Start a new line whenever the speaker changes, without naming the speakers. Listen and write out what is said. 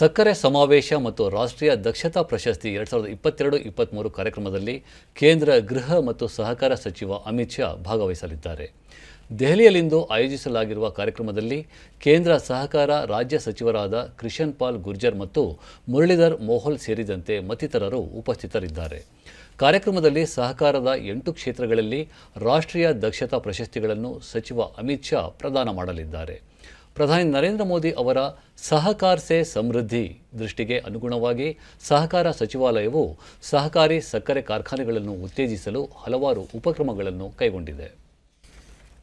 ಸಕ್ಕರೆ ಸಮಾವೇಶ ಮತ್ತು ರಾಷ್ಟ್ರೀಯ ದಕ್ಷತಾ ಪ್ರಶಸ್ತಿ ಎರಡ್ ಸಾವಿರದ ಇಪ್ಪತ್ತೆರಡು ಮೂರು ಕಾರ್ಯಕ್ರಮದಲ್ಲಿ ಕೇಂದ್ರ ಗೃಹ ಮತ್ತು ಸಹಕಾರ ಸಚಿವ ಅಮಿತ್ ಶಾ ಭಾಗವಹಿಸಲಿದ್ದಾರೆ ದೆಹಲಿಯಲ್ಲಿಂದು ಆಯೋಜಿಸಲಾಗಿರುವ ಕಾರ್ಯಕ್ರಮದಲ್ಲಿ ಕೇಂದ್ರ ಸಹಕಾರ ರಾಜ್ಯ ಸಚಿವರಾದ ಕ್ರಿಷನ್ ಪಾಲ್ ಗುರ್ಜರ್ ಮತ್ತು ಮುರಳೀಧರ್ ಮೋಹಲ್ ಸೇರಿದಂತೆ ಮತ್ತಿತರರು ಉಪಸ್ಥಿತರಿದ್ದಾರೆ ಕಾರ್ಯಕ್ರಮದಲ್ಲಿ ಸಹಕಾರದ ಎಂಟು ಕ್ಷೇತ್ರಗಳಲ್ಲಿ ರಾಷ್ಟ್ರೀಯ ದಕ್ಷತಾ ಪ್ರಶಸ್ತಿಗಳನ್ನು ಸಚಿವ ಅಮಿತ್ ಶಾ ಪ್ರದಾನ ಮಾಡಲಿದ್ದಾರೆ ಪ್ರಧಾನಿ ನರೇಂದ್ರ ಮೋದಿ ಅವರ ಸಹಕಾರ ಸೇ ಸಮೃದ್ಧಿ ದೃಷ್ಟಿಗೆ ಅನುಗುಣವಾಗಿ ಸಹಕಾರ ಸಚಿವಾಲಯವು ಸಹಕಾರಿ ಸಕ್ಕರೆ ಕಾರ್ಖಾನೆಗಳನ್ನು ಉತ್ತೇಜಿಸಲು ಹಲವಾರು ಉಪಕ್ರಮಗಳನ್ನು ಕೈಗೊಂಡಿದೆ